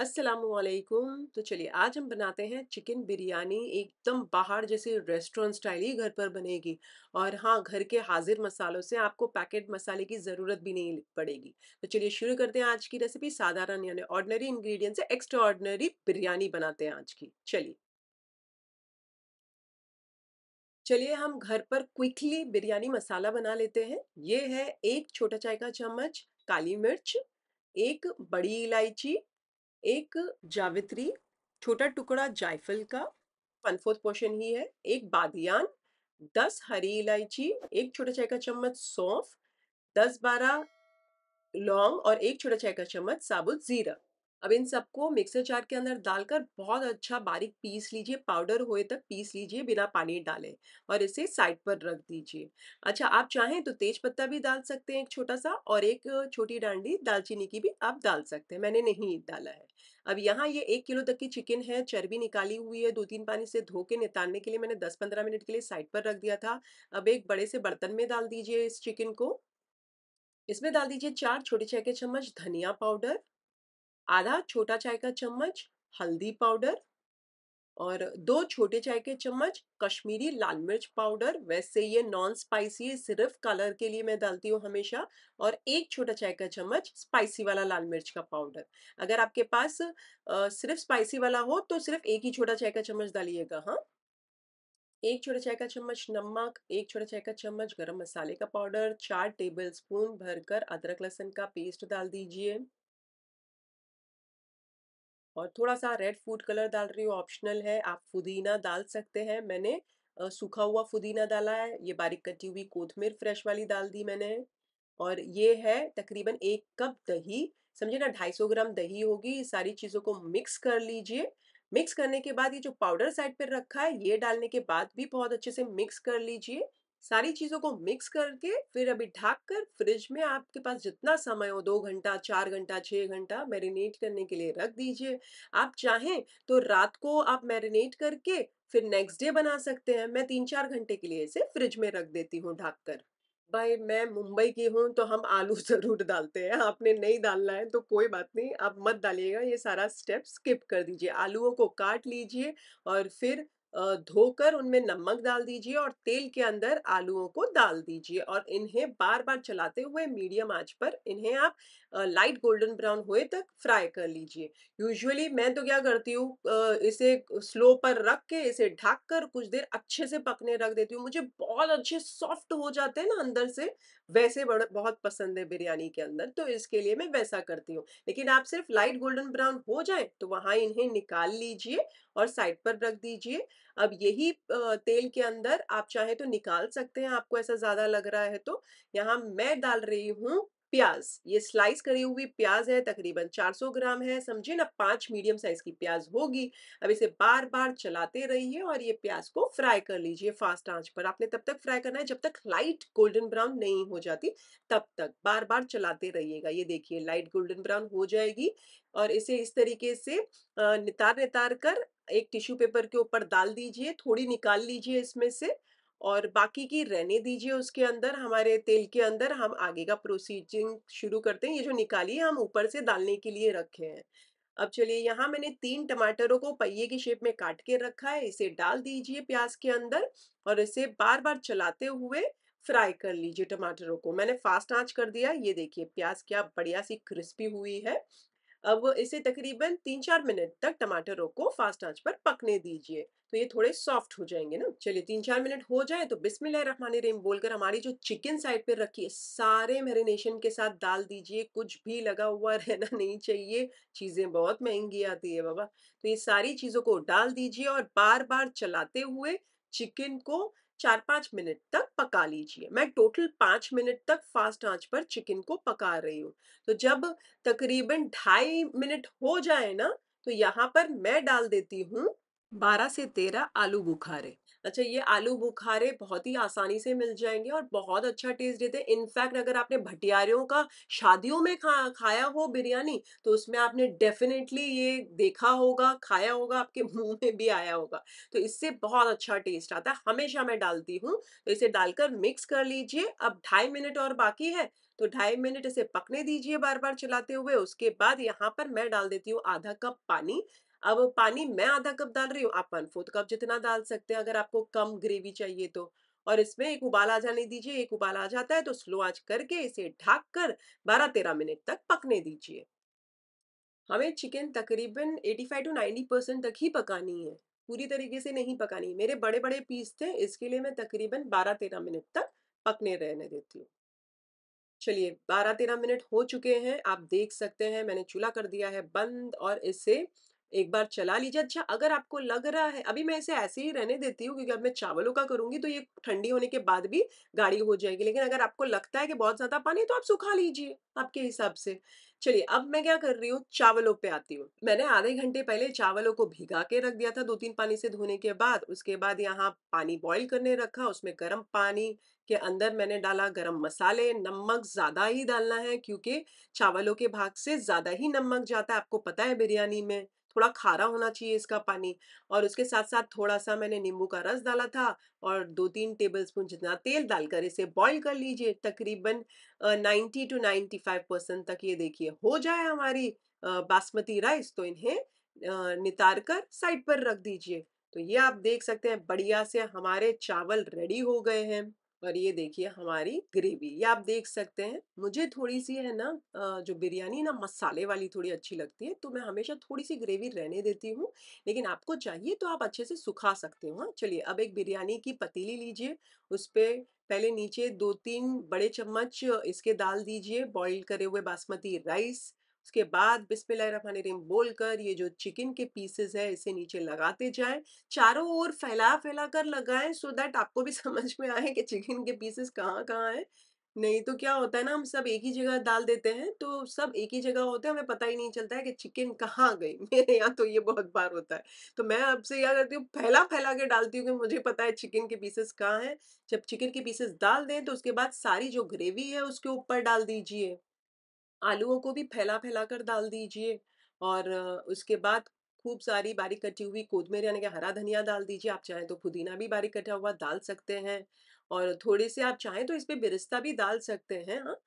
असलकुम तो चलिए आज हम बनाते हैं चिकन बिरयानी एकदम बाहर जैसे रेस्टोरेंट स्टाइल ही घर पर बनेगी और हाँ घर के हाजिर मसालों से आपको पैकेट मसाले की ज़रूरत भी नहीं पड़ेगी तो चलिए शुरू करते हैं आज की रेसिपी साधारण यानी ऑर्डनरी इंग्रेडिएंट से एक्स्ट्रा ऑर्डनरी बिरयानी बनाते हैं आज की चलिए चलिए हम घर पर क्विकली बिरयानी मसाला बना लेते हैं ये है एक छोटा चाय का चम्मच काली मिर्च एक बड़ी इलायची एक जावित्री छोटा टुकड़ा जायफल का वन फोर्थ पोर्शन ही है एक बादियान दस हरी इलायची एक छोटा चाय का चम्मच सौंफ दस बारह लौंग और एक छोटा चाय का चम्मच साबुत जीरा अब इन सबको मिक्सर जार के अंदर डालकर बहुत अच्छा बारीक पीस लीजिए पाउडर होए तक पीस लीजिए बिना पानी डाले और इसे साइड पर रख दीजिए अच्छा आप चाहें तो तेज पत्ता भी डाल सकते हैं एक छोटा सा और एक छोटी डांडी दालचीनी की भी आप डाल सकते हैं मैंने नहीं डाला है अब यहाँ ये एक किलो तक की चिकन है चर्बी निकाली हुई है दो तीन पानी से धो के नितारने के लिए मैंने दस पंद्रह मिनट के लिए साइड पर रख दिया था अब एक बड़े से बर्तन में डाल दीजिए इस चिकन को इसमें डाल दीजिए चार छोटे चाय के चम्मच धनिया पाउडर आधा छोटा चाय का चम्मच हल्दी पाउडर और दो छोटे चाय के चम्मच कश्मीरी लाल मिर्च पाउडर वैसे ये नॉन स्पाइसी है सिर्फ कलर के लिए मैं डालती हूँ हमेशा और एक छोटा चाय का चम्मच स्पाइसी वाला लाल मिर्च का पाउडर अगर आपके पास आ, सिर्फ स्पाइसी वाला हो तो सिर्फ एक ही छोटा चाय का चम्मच डालिएगा हाँ एक छोटा चाय का चम्मच नमक एक छोटा चाय का चम्मच गरम मसाले का पाउडर चार टेबल स्पून भरकर अदरक लहसुन का पेस्ट डाल दीजिए और थोड़ा सा रेड फूड कलर डाल रही हूँ ऑप्शनल है आप पुदीना डाल सकते हैं मैंने सूखा हुआ पुदीना डाला है ये बारीक कटी हुई कोथमीर फ्रेश वाली डाल दी मैंने और ये है तकरीबन एक कप दही समझे ना 250 ग्राम दही होगी सारी चीज़ों को मिक्स कर लीजिए मिक्स करने के बाद ये जो पाउडर साइड पर रखा है ये डालने के बाद भी बहुत अच्छे से मिक्स कर लीजिए सारी चीज़ों को मिक्स करके फिर अभी ढाक कर फ्रिज में आपके पास जितना समय हो दो घंटा चार घंटा छः घंटा मैरिनेट करने के लिए रख दीजिए आप चाहें तो रात को आप मैरिनेट करके फिर नेक्स्ट डे बना सकते हैं मैं तीन चार घंटे के लिए इसे फ्रिज में रख देती हूँ ढाक कर भाई मैं मुंबई की हूँ तो हम आलू ज़रूर डालते हैं आपने नहीं डालना है तो कोई बात नहीं आप मत डालिएगा ये सारा स्टेप स्किप कर दीजिए आलूओं को काट लीजिए और फिर धोकर उनमें नमक डाल दीजिए और तेल के अंदर आलूओं को डाल दीजिए और इन्हें बार बार चलाते हुए मीडियम आंच पर इन्हें आप लाइट गोल्डन ब्राउन हुए तक फ्राई कर लीजिए यूजुअली मैं तो क्या करती हूँ इसे स्लो पर रख के इसे ढककर कर कुछ देर अच्छे से पकने रख देती हूँ मुझे बहुत अच्छे सॉफ्ट हो जाते हैं ना अंदर से वैसे बहुत पसंद है बिरयानी के अंदर तो इसके लिए मैं वैसा करती हूँ लेकिन आप सिर्फ लाइट गोल्डन ब्राउन हो जाए तो वहाँ इन्हें निकाल लीजिए और साइड पर रख दीजिए अब यही तेल के अंदर आप चाहे तो निकाल सकते हैं आपको ऐसा ज़्यादा लग रहा है तो यहाँ मैं डाल रही हूँ प्याज ये स्लाइस करी हुई प्याज है तकरीबन 400 ग्राम है समझे ना पांच मीडियम साइज की प्याज होगी अब इसे बार बार चलाते रहिए और ये प्याज को फ्राई कर लीजिए फास्ट आंच पर आपने तब तक फ्राई करना है जब तक लाइट गोल्डन ब्राउन नहीं हो जाती तब तक बार बार चलाते रहिएगा ये देखिए लाइट गोल्डन ब्राउन हो जाएगी और इसे इस तरीके से नितार नितार कर एक टिश्यू पेपर के ऊपर डाल दीजिए थोड़ी निकाल लीजिए इसमें से और बाकी की रहने दीजिए उसके अंदर हमारे तेल के अंदर हम आगे का प्रोसीजिंग शुरू करते हैं ये जो निकाली है हम ऊपर से डालने के लिए रखे हैं अब चलिए यहाँ मैंने तीन टमाटरों को पहिए की शेप में काट के रखा है इसे डाल दीजिए प्याज के अंदर और इसे बार बार चलाते हुए फ्राई कर लीजिए टमाटरों को मैंने फास्ट आंच कर दिया ये देखिए प्याज क्या बढ़िया सी क्रिस्पी हुई है अब इसे तकरीबन तीन चार मिनट तक टमाटरों को फास्ट आंच पर पकने दीजिए तो ये थोड़े सॉफ्ट हो जाएंगे ना चलिए तीन चार मिनट हो जाए तो बिस्मिल्लाह रहमान रहीम बोलकर हमारी जो चिकन साइड पर रखी है सारे मैरिनेशन के साथ डाल दीजिए कुछ भी लगा हुआ रहना नहीं चाहिए चीज़ें बहुत महंगी आती है बाबा तो ये सारी चीज़ों को डाल दीजिए और बार बार चलाते हुए चिकन को चार पाँच मिनट तक पका लीजिए मैं टोटल पाँच मिनट तक फास्ट आंच पर चिकन को पका रही हूँ तो जब तकरीबन ढाई मिनट हो जाए ना तो यहाँ पर मैं डाल देती हूँ बारह से तेरह आलू बुखारे अच्छा ये आलू बुखारे बहुत ही आसानी से मिल जाएंगे और बहुत अच्छा टेस्ट देते हैं इनफैक्ट अगर आपने भटियारियों का शादियों में खा खाया हो बिरयानी तो उसमें आपने डेफिनेटली ये देखा होगा खाया होगा आपके मुंह में भी आया होगा तो इससे बहुत अच्छा टेस्ट आता है हमेशा मैं डालती हूँ तो इसे डालकर मिक्स कर लीजिए अब ढाई मिनट और बाकी है तो ढाई मिनट इसे पकने दीजिए बार बार चलाते हुए उसके बाद यहाँ पर मैं डाल देती हूँ आधा कप पानी अब पानी मैं आधा कप डाल रही हूँ आप वन फोर्थ कप जितना डाल सकते हैं अगर आपको कम ग्रेवी चाहिए तो और इसमें एक उबाल आ जाने दीजिए एक उबाल आ जाता है तो स्लो आंच करके इसे ढाक कर बारह तेरह मिनट तक पकने दीजिए हमें चिकन तकरीबन 85 टू नाइन्टी परसेंट तक ही पकानी है पूरी तरीके से नहीं पकानी मेरे बड़े बड़े पीस थे इसके लिए मैं तकरीबन 12 तेरह मिनट तक पकने रहने देती हूँ चलिए 12 तेरह मिनट हो चुके हैं आप देख सकते हैं मैंने चूल्हा कर दिया है बंद और इसे एक बार चला लीजिए अच्छा अगर आपको लग रहा है अभी मैं इसे ऐसे ही रहने देती हूँ क्योंकि अब मैं चावलों का करूंगी तो ये ठंडी होने के बाद भी गाढ़ी हो जाएगी लेकिन अगर आपको लगता है कि बहुत ज्यादा पानी है तो आप सुखा लीजिए आपके हिसाब से चलिए अब मैं क्या कर रही हूँ चावलों पे आती हूँ मैंने आधे घंटे पहले चावलों को भिगा के रख दिया था दो तीन पानी से धोने के बाद उसके बाद यहाँ पानी बॉईल करने रखा उसमें गर्म पानी के अंदर मैंने डाला गरम मसाले नमक ज़्यादा ही डालना है क्योंकि चावलों के भाग से ज़्यादा ही नमक जाता है आपको पता है बिरयानी में थोड़ा खारा होना चाहिए इसका पानी और उसके साथ साथ थोड़ा सा मैंने नींबू का रस डाला था और दो तीन टेबल स्पून जितना तेल डालकर इसे बॉईल कर लीजिए तकरीबन ninety two ninety five percent तक ये देखिए हो जाए हमारी बासमती राइस तो इन्हें नितार कर साइड पर रख दीजिए तो ये आप देख सकते हैं बढ़िया से हमारे चावल रेडी हो गए हैं और ये देखिए हमारी ग्रेवी ये आप देख सकते हैं मुझे थोड़ी सी है ना जो बिरयानी ना मसाले वाली थोड़ी अच्छी लगती है तो मैं हमेशा थोड़ी सी ग्रेवी रहने देती हूँ लेकिन आपको चाहिए तो आप अच्छे से सुखा सकते हो हाँ। चलिए अब एक बिरयानी की पतीली लीजिए उस पर पहले नीचे दो तीन बड़े चम्मच इसके डाल दीजिए बॉईल करे हुए बासमती राइस उसके बाद बोल बोलकर ये जो चिकन के पीसेस है इसे नीचे लगाते जाएं चारों ओर फैला फैला कर लगाएं सो so दैट आपको भी समझ में आए कि चिकन के पीसेस कहाँ कहाँ हैं नहीं तो क्या होता है ना हम सब एक ही जगह डाल देते हैं तो सब एक ही जगह होते हैं हमें पता ही नहीं चलता है कि चिकन कहाँ गई मेरे यहाँ तो ये बहुत बार होता है तो मैं आपसे क्या करती हूँ फैला फैला के डालती हूँ कि मुझे पता है चिकन के पीसेस कहाँ हैं जब चिकन के पीसेस डाल दें तो उसके बाद सारी जो ग्रेवी है उसके ऊपर डाल दीजिए आलूओं को भी फैला फैला कर डाल दीजिए और उसके बाद खूब सारी बारीक कटी हुई कोदमेर यानी कि हरा धनिया डाल दीजिए आप चाहें तो पुदीना भी बारीक कटा हुआ डाल सकते हैं और थोड़े से आप चाहें तो इस पर बिरिस्ता भी डाल सकते हैं हाँ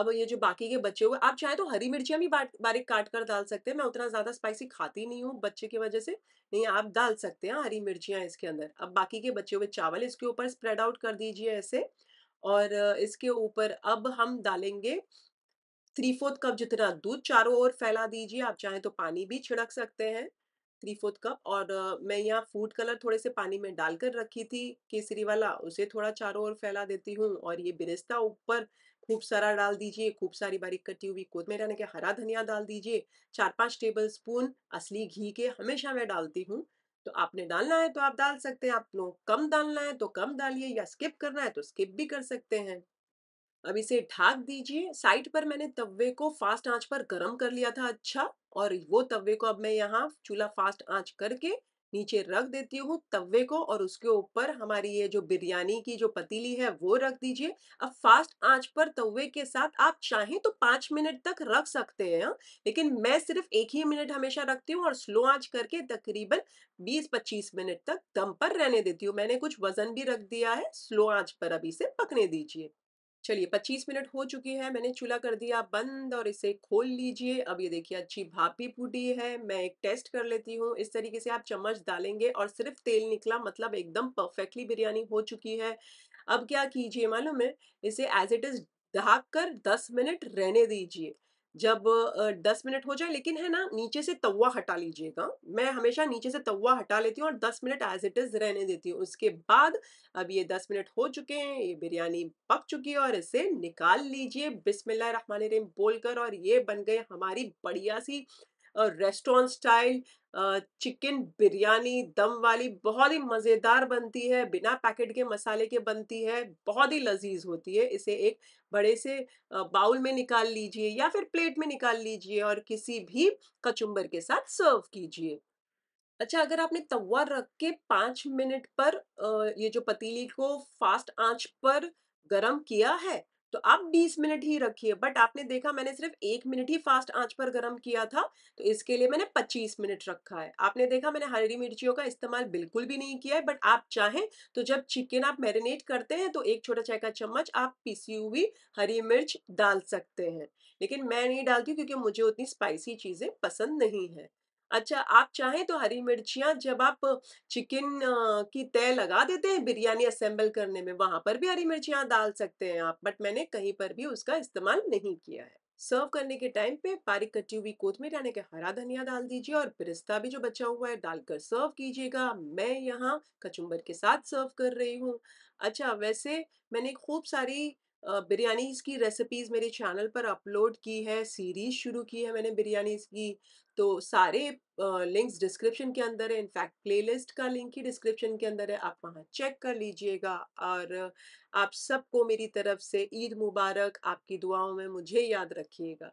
अब ये जो बाकी के बच्चे हुए आप चाहें तो हरी मिर्चियाँ भी बारीक काट कर डाल सकते हैं मैं उतना ज़्यादा स्पाइसी खाती नहीं हूँ बच्चे की वजह से नहीं आप डाल सकते हैं हरी मिर्चियाँ इसके अंदर अब बाकी के बचे हुए चावल इसके ऊपर स्प्रेड आउट कर दीजिए ऐसे और इसके ऊपर अब हम डालेंगे थ्री फोर्थ कप जितना दूध चारों ओर फैला दीजिए आप चाहें तो पानी भी छिड़क सकते हैं थ्री फोर्थ कप और मैं यहाँ फूड कलर थोड़े से पानी में डालकर रखी थी केसरी वाला उसे थोड़ा चारों ओर फैला देती हूँ और ये बिरिस्ता ऊपर खूब सारा डाल दीजिए खूब सारी बारीक कटी हुई कोतमेर यानी कि हरा धनिया डाल दीजिए चार पाँच टेबल स्पून असली घी के हमेशा मैं डालती हूँ तो आपने डालना है तो आप डाल सकते हैं आप लोग कम डालना है तो कम डालिए या स्किप करना है तो स्किप भी कर सकते हैं अब इसे ढाक दीजिए साइड पर मैंने तवे को फास्ट आंच पर गरम कर लिया था अच्छा और वो तवे को अब मैं यहाँ चूल्हा फास्ट आंच करके नीचे रख देती हूँ तवे को और उसके ऊपर हमारी ये जो बिरयानी की जो पतीली है वो रख दीजिए अब फास्ट आंच पर तवे के साथ आप चाहें तो पाँच मिनट तक रख सकते हैं हाँ, लेकिन मैं सिर्फ एक ही मिनट हमेशा रखती हूँ और स्लो आंच करके तकरीबन 20-25 मिनट तक दम पर रहने देती हूँ मैंने कुछ वजन भी रख दिया है स्लो आंच पर अभी से पकने दीजिए चलिए 25 मिनट हो चुके हैं मैंने चूल्हा कर दिया बंद और इसे खोल लीजिए अब ये देखिए अच्छी भाप भी फूटी है मैं एक टेस्ट कर लेती हूँ इस तरीके से आप चम्मच डालेंगे और सिर्फ तेल निकला मतलब एकदम परफेक्टली बिरयानी हो चुकी है अब क्या कीजिए मालूम है इसे एज इट इज ढाक कर दस मिनट रहने दीजिए जब दस मिनट हो जाए लेकिन है ना नीचे से तवा हटा लीजिएगा मैं हमेशा नीचे से तवा हटा लेती हूँ और दस मिनट एज इट इज़ रहने देती हूँ उसके बाद अब ये दस मिनट हो चुके हैं ये बिरयानी पक चुकी है और इसे निकाल लीजिए बिस्मिल्लाह रहमान रहीम बोलकर और ये बन गए हमारी बढ़िया सी restaurant style chicken biryani dum वाली बहुत ही मज़ेदार बनती है बिना पैकेट के मसाले के बनती है बहुत ही लजीज होती है इसे एक बड़े से बाउल में निकाल लीजिए या फिर प्लेट में निकाल लीजिए और किसी भी कचुम्बर के साथ सर्व कीजिए अच्छा अगर आपने तवा रख के पाँच मिनट पर ये जो पतीली को फास्ट आंच पर गरम किया है तो आप 20 मिनट ही रखिए बट आपने देखा मैंने सिर्फ एक मिनट ही फास्ट आंच पर गर्म किया था तो इसके लिए मैंने 25 मिनट रखा है आपने देखा मैंने हरी मिर्चियों का इस्तेमाल बिल्कुल भी नहीं किया है बट आप चाहें तो जब चिकन आप मैरिनेट करते हैं तो एक छोटा चाय का चम्मच आप पीसी हुई हरी मिर्च डाल सकते हैं लेकिन मैं नहीं डालती क्योंकि मुझे उतनी स्पाइसी चीज़ें पसंद नहीं है अच्छा आप चाहें तो हरी मिर्चियाँ जब आप चिकन की तय लगा देते हैं बिरयानी असेंबल करने में वहाँ पर भी हरी मिर्चियाँ डाल सकते हैं आप बट मैंने कहीं पर भी उसका इस्तेमाल नहीं किया है सर्व करने के टाइम पे बारीक कटी हुई कोथमीर यानी कि हरा धनिया डाल दीजिए और पिस्ता भी जो बचा हुआ है डालकर सर्व कीजिएगा मैं यहाँ कचुम्बर के साथ सर्व कर रही हूँ अच्छा वैसे मैंने खूब सारी बिरयानीज़ की रेसिपीज़ मेरे चैनल पर अपलोड की है सीरीज़ शुरू की है मैंने बिरयानीज़ की तो सारे लिंक्स डिस्क्रिप्शन के अंदर है इनफैक्ट प्लेलिस्ट का लिंक ही डिस्क्रिप्शन के अंदर है आप वहाँ चेक कर लीजिएगा और आप सबको मेरी तरफ से ईद मुबारक आपकी दुआओं में मुझे याद रखिएगा